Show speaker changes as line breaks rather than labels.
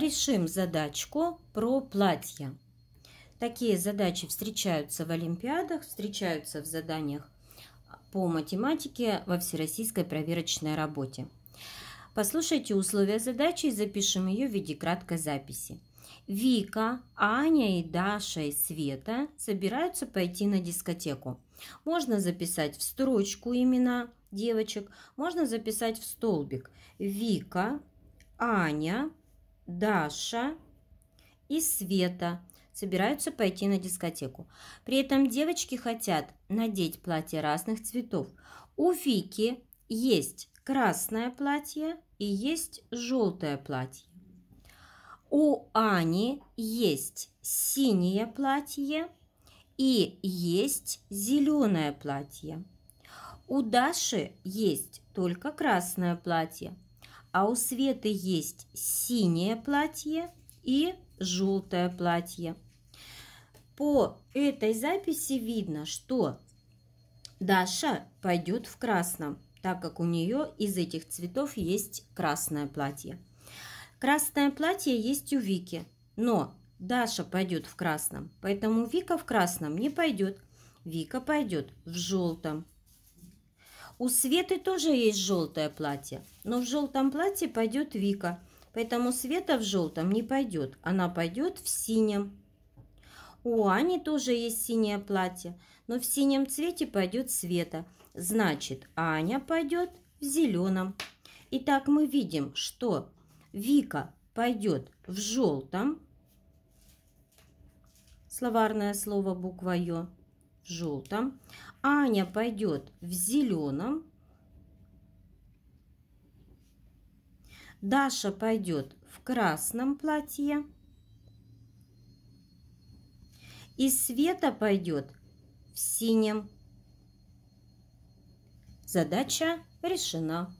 решим задачку про платья. Такие задачи встречаются в Олимпиадах, встречаются в заданиях по математике во всероссийской проверочной работе. Послушайте условия задачи и запишем ее в виде краткой записи. Вика, Аня и Даша и Света собираются пойти на дискотеку. Можно записать в строчку имена девочек, можно записать в столбик. Вика, Аня, Даша и Света собираются пойти на дискотеку. При этом девочки хотят надеть платья разных цветов. У Вики есть красное платье и есть желтое платье. У Ани есть синее платье и есть зеленое платье. У Даши есть только красное платье а у Светы есть синее платье и желтое платье. По этой записи видно, что Даша пойдет в красном, так как у нее из этих цветов есть красное платье. Красное платье есть у Вики, но Даша пойдет в красном, поэтому Вика в красном не пойдет. Вика пойдет в желтом. У Светы тоже есть желтое платье, но в желтом платье пойдет Вика. Поэтому Света в желтом не пойдет, она пойдет в синем. У Ани тоже есть синее платье, но в синем цвете пойдет Света. Значит, Аня пойдет в зеленом. Итак, мы видим, что Вика пойдет в желтом. Словарное слово буква Ё в желтом. Аня пойдет в зеленом. Даша пойдет в красном платье. И Света пойдет в синем. Задача решена.